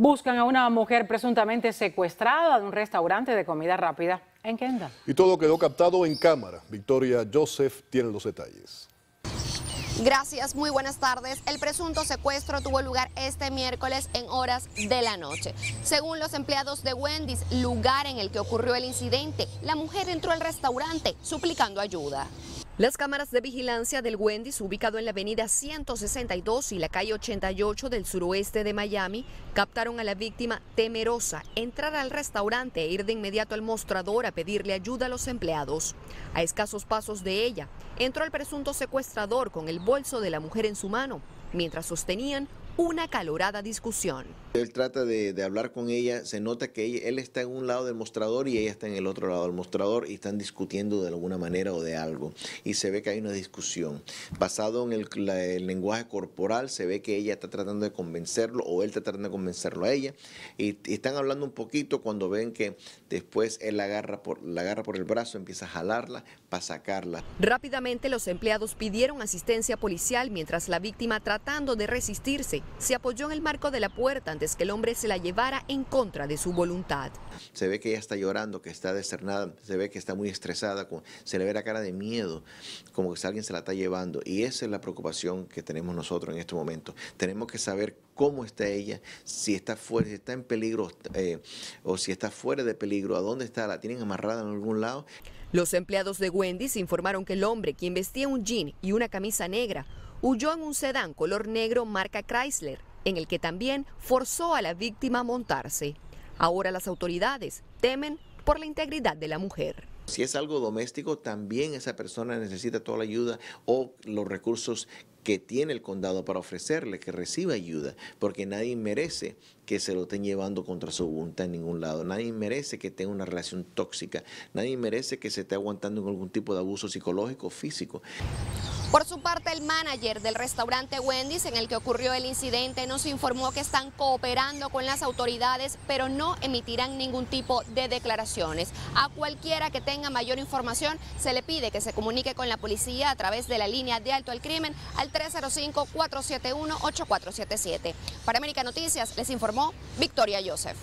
Buscan a una mujer presuntamente secuestrada de un restaurante de comida rápida en Kendall. Y todo quedó captado en cámara. Victoria Joseph tiene los detalles. Gracias, muy buenas tardes. El presunto secuestro tuvo lugar este miércoles en horas de la noche. Según los empleados de Wendy's, lugar en el que ocurrió el incidente, la mujer entró al restaurante suplicando ayuda. Las cámaras de vigilancia del Wendy's, ubicado en la avenida 162 y la calle 88 del suroeste de Miami, captaron a la víctima temerosa entrar al restaurante e ir de inmediato al mostrador a pedirle ayuda a los empleados. A escasos pasos de ella, entró el presunto secuestrador con el bolso de la mujer en su mano, mientras sostenían una calorada discusión. Él trata de, hablar con ella, se nota que él está en un lado del mostrador y ella está en el otro lado del mostrador y están discutiendo de alguna manera o de algo. Y se ve que hay una discusión. Basado en el, lenguaje corporal, se ve que ella está tratando de convencerlo o él está tratando de convencerlo a ella. Y, están hablando un poquito cuando ven que después él agarra, por, la agarra por el brazo, empieza a jalarla para sacarla. Rápidamente los empleados pidieron asistencia policial mientras la víctima tratando de resistirse se apoyó en el marco de la puerta antes que el hombre se la llevara en contra de su voluntad. Se ve que ella está llorando, que está desernada, se ve que está muy estresada, se le ve la cara de miedo, como que alguien se la está llevando. Y esa es la preocupación que tenemos nosotros en este momento. Tenemos que saber cómo está ella, si está fuera, si está en peligro eh, o si está fuera de peligro, a dónde está, la tienen amarrada en algún lado. Los empleados de se informaron que el hombre, quien vestía un jean y una camisa negra, Huyó en un sedán color negro marca Chrysler, en el que también forzó a la víctima a montarse. Ahora las autoridades temen por la integridad de la mujer. Si es algo doméstico, también esa persona necesita toda la ayuda o los recursos que tiene el condado para ofrecerle, que reciba ayuda, porque nadie merece que se lo estén llevando contra su voluntad en ningún lado, nadie merece que tenga una relación tóxica, nadie merece que se esté aguantando en algún tipo de abuso psicológico o físico. Por su parte, el manager del restaurante Wendy's en el que ocurrió el incidente nos informó que están cooperando con las autoridades, pero no emitirán ningún tipo de declaraciones. A cualquiera que tenga mayor información, se le pide que se comunique con la policía a través de la línea de alto al crimen al 305-471-8477. Para América Noticias les informó Victoria Joseph.